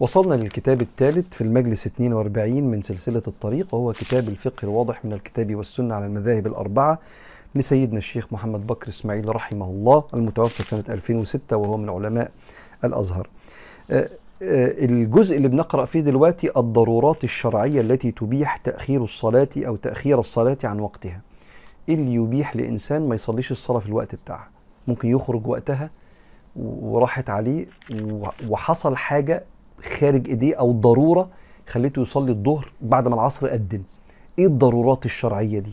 وصلنا للكتاب الثالث في المجلس 42 من سلسلة الطريق وهو كتاب الفقه الواضح من الكتاب والسنة على المذاهب الأربعة لسيدنا الشيخ محمد بكر إسماعيل رحمه الله المتوفى سنة 2006 وهو من علماء الأزهر آه، آه، الجزء اللي بنقرأ فيه دلوقتي الضرورات الشرعية التي تبيح تأخير الصلاة أو تأخير الصلاة عن وقتها إيه اللي يبيح لإنسان ما يصليش الصلاة في الوقت بتاعها ممكن يخرج وقتها وراحت عليه وحصل حاجة خارج ايديه او ضروره خليته يصلي الظهر بعد ما العصر اذن ايه الضرورات الشرعيه دي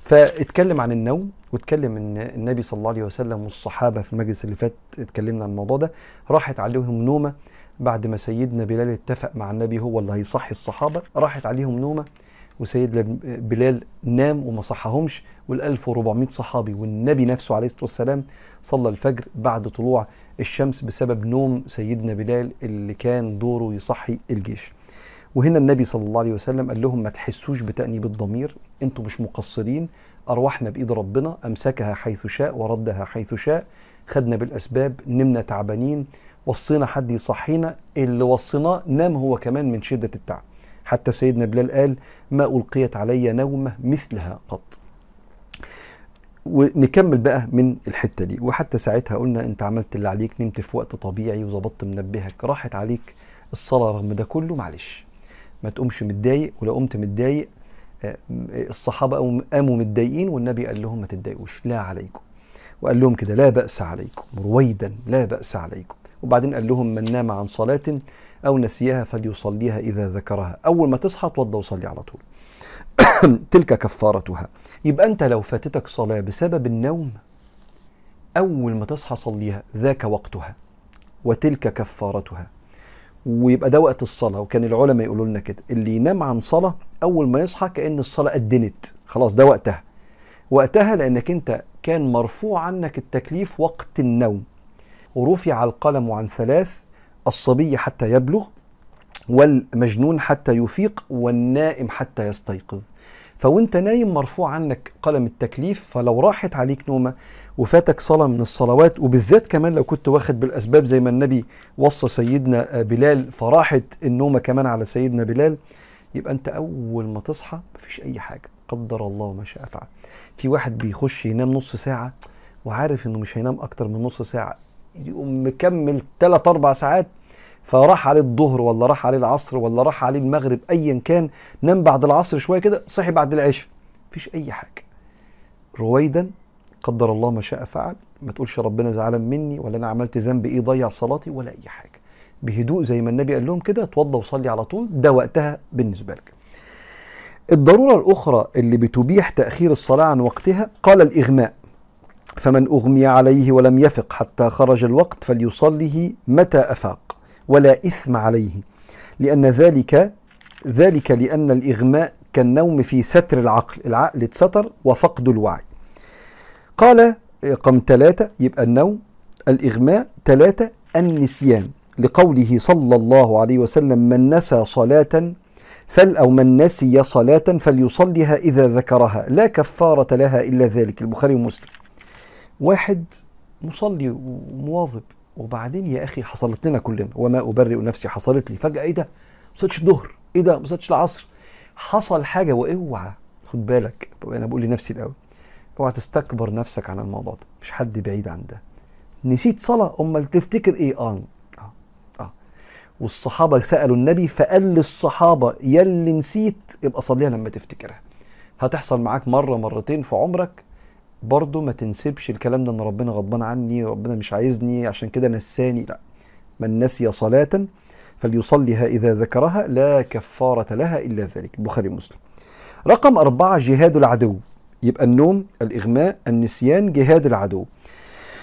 فاتكلم عن النوم واتكلم ان النبي صلى الله عليه وسلم والصحابه في المجلس اللي فات اتكلمنا عن الموضوع ده راحت عليهم نومه بعد ما سيدنا بلال اتفق مع النبي هو اللي هيصحي الصحابه راحت عليهم نومه وسيدنا بلال نام وما صحهمش وال1400 صحابي والنبي نفسه عليه الصلاه والسلام صلى الفجر بعد طلوع الشمس بسبب نوم سيدنا بلال اللي كان دوره يصحي الجيش وهنا النبي صلى الله عليه وسلم قال لهم ما تحسوش بتأنيب الضمير انتم مش مقصرين أرواحنا بإيد ربنا أمسكها حيث شاء وردها حيث شاء خدنا بالأسباب نمنا تعبانين وصينا حد يصحينا اللي وصيناه نام هو كمان من شدة التعب حتى سيدنا بلال قال ما ألقيت علي نومة مثلها قط ونكمل بقى من الحته دي وحتى ساعتها قلنا انت عملت اللي عليك نمت في وقت طبيعي وظبطت منبهك راحت عليك الصلاه رغم ده كله معلش ما تقومش متضايق ولو قمت متضايق آه، الصحابه قاموا متضايقين والنبي قال لهم ما تتضايقوش لا عليكم وقال لهم كده لا باس عليكم رويدا لا باس عليكم وبعدين قال لهم من نام عن صلاة أو نسيها فليصليها إذا ذكرها أول ما تصحى اتوضى وصلي على طول تلك كفارتها يبقى أنت لو فاتتك صلاة بسبب النوم أول ما تصحى صليها ذاك وقتها وتلك كفارتها ويبقى ده وقت الصلاة وكان العلماء يقولوا لنا كده اللي ينام عن صلاة أول ما يصحى كأن الصلاة أدنت خلاص ده وقتها وقتها لأنك أنت كان مرفوع عنك التكليف وقت النوم ورفع القلم عن ثلاث الصبي حتى يبلغ والمجنون حتى يفيق والنائم حتى يستيقظ فوانت نايم مرفوع عنك قلم التكليف فلو راحت عليك نومة وفاتك صلاة من الصلوات وبالذات كمان لو كنت واخد بالأسباب زي ما النبي وصى سيدنا بلال فراحت النومة كمان على سيدنا بلال يبقى أنت أول ما تصحى مفيش أي حاجة قدر الله ما شاء فعل في واحد بيخش ينام نص ساعة وعارف انه مش هينام اكتر من نص ساعة يقوم مكمل ثلاث اربع ساعات فراح عليه الظهر ولا راح عليه العصر ولا راح عليه المغرب ايا كان نام بعد العصر شويه كده صحي بعد العشاء مفيش اي حاجه رويدا قدر الله ما شاء فعل ما تقولش ربنا زعلان مني ولا انا عملت ذنب ايه ضيع صلاتي ولا اي حاجه بهدوء زي ما النبي قال لهم كده اتوضى وصلي على طول ده وقتها بالنسبه لك الضروره الاخرى اللي بتبيح تاخير الصلاه عن وقتها قال الاغماء فمن أغمي عليه ولم يفق حتى خرج الوقت فليصليه متى أفاق ولا إثم عليه لأن ذلك ذلك لأن الإغماء كالنوم في ستر العقل العقل اتستر وفقد الوعي قال قم ثلاثة يبقى النوم الإغماء ثلاثة النسيان لقوله صلى الله عليه وسلم من نسى صلاة فل أو من نسي صلاة فليصليها إذا ذكرها لا كفارة لها إلا ذلك البخاري ومسلم واحد مصلي ومواظب وبعدين يا اخي حصلت لنا كلنا وما ابرئ نفسي حصلت لي فجاه ايه ده ما صليتش الظهر ايه ده ما صليتش العصر حصل حاجه واوعى خد بالك انا بقول لنفسي الاول اوعى تستكبر نفسك على الموضوع ده مش حد بعيد عن ده نسيت صلاه امال تفتكر ايه آه. اه اه والصحابه سالوا النبي فقال للصحابه يا اللي نسيت ابقى صليها لما تفتكرها هتحصل معاك مره مرتين في عمرك برضه ما تنسبش الكلام ده ان ربنا غضبان عني ربنا مش عايزني عشان كده نساني لا من نسي صلاة فليصليها إذا ذكرها لا كفارة لها إلا ذلك البخاري ومسلم رقم أربعة جهاد العدو يبقى النوم الإغماء النسيان جهاد العدو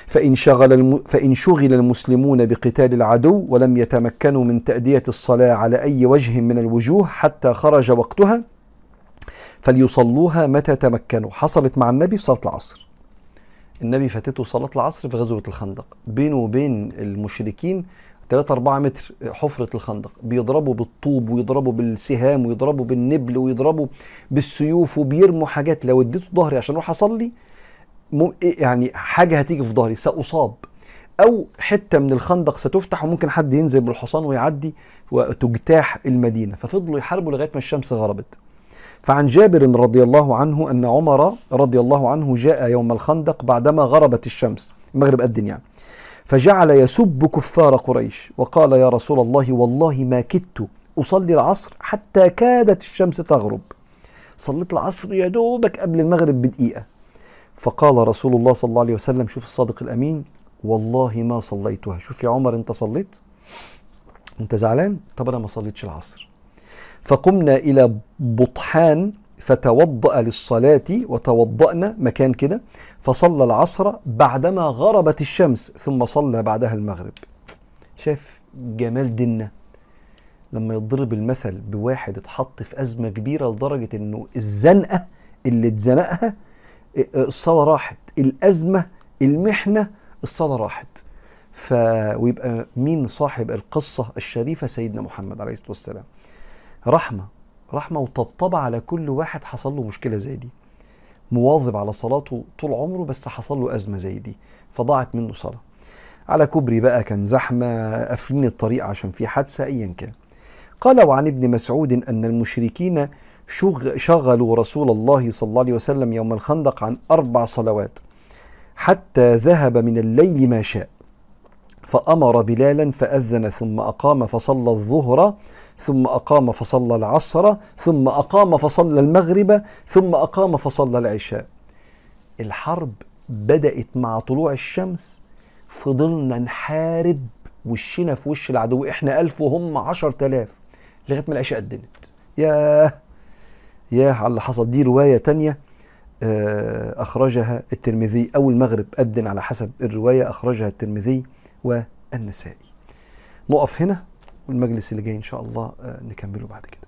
فإن شغل الم... فإن شغل المسلمون بقتال العدو ولم يتمكنوا من تأدية الصلاة على أي وجه من الوجوه حتى خرج وقتها فليصلوها متى تمكنوا حصلت مع النبي في صلاة العصر النبي فاتته صلاة العصر في غزوة الخندق بينه وبين المشركين 3 4 متر حفرة الخندق بيضربوا بالطوب ويضربوا بالسهام ويضربوا بالنبل ويضربوا بالسيوف وبيرموا حاجات لو اديته ظهري عشان اروح اصلي إيه، يعني حاجة هتيجي في ظهري سأصاب أو حتة من الخندق ستفتح وممكن حد ينزل بالحصان ويعدي وتجتاح المدينة ففضلوا يحاربوا لغاية ما الشمس غربت فعن جابر رضي الله عنه أن عمر رضي الله عنه جاء يوم الخندق بعدما غربت الشمس المغرب قد فجعل يسب كفار قريش وقال يا رسول الله والله ما كدت أصلي العصر حتى كادت الشمس تغرب صليت العصر يا دوبك قبل المغرب بدقيقة فقال رسول الله صلى الله عليه وسلم شوف الصادق الأمين والله ما صليتها شوف يا عمر أنت صليت أنت زعلان طب أنا ما صليتش العصر فقمنا إلى بطحان فتوضأ للصلاة وتوضأنا مكان كده فصلى العصر بعدما غربت الشمس ثم صلى بعدها المغرب شاف جمال دينا لما يضرب المثل بواحد اتحط في أزمة كبيرة لدرجة إنه الزنقة اللي اتزنقها آه، آه، الصلاة راحت الأزمة المحنة الصلاة راحت ف ويبقى مين صاحب القصة الشريفة سيدنا محمد عليه الصلاة والسلام رحمه رحمه وطبطبه على كل واحد حصل له مشكله زي دي مواظب على صلاته طول عمره بس حصل له ازمه زي دي فضاعت منه صلاه على كوبري بقى كان زحمه قافلين الطريق عشان في حادثه ايا كان قال وعن ابن مسعود ان المشركين شغ شغلوا رسول الله صلى الله عليه وسلم يوم الخندق عن اربع صلوات حتى ذهب من الليل ما شاء فأمر بلالا فأذن ثم أقام فصلى الظهر ثم أقام فصلى العصر ثم أقام فصلى المغرب ثم أقام فصلى العشاء الحرب بدأت مع طلوع الشمس فضلنا نحارب وشنا في وش العدو احنا ألف وهم عشر تلاف لغاية ما العشاء قدمت ياه ياه على اللي حصل دي رواية تانية آه، أخرجها الترمذي أو المغرب أدن على حسب الرواية أخرجها الترمذي والنسائي نقف هنا والمجلس اللي جاي إن شاء الله آه، نكمله بعد كده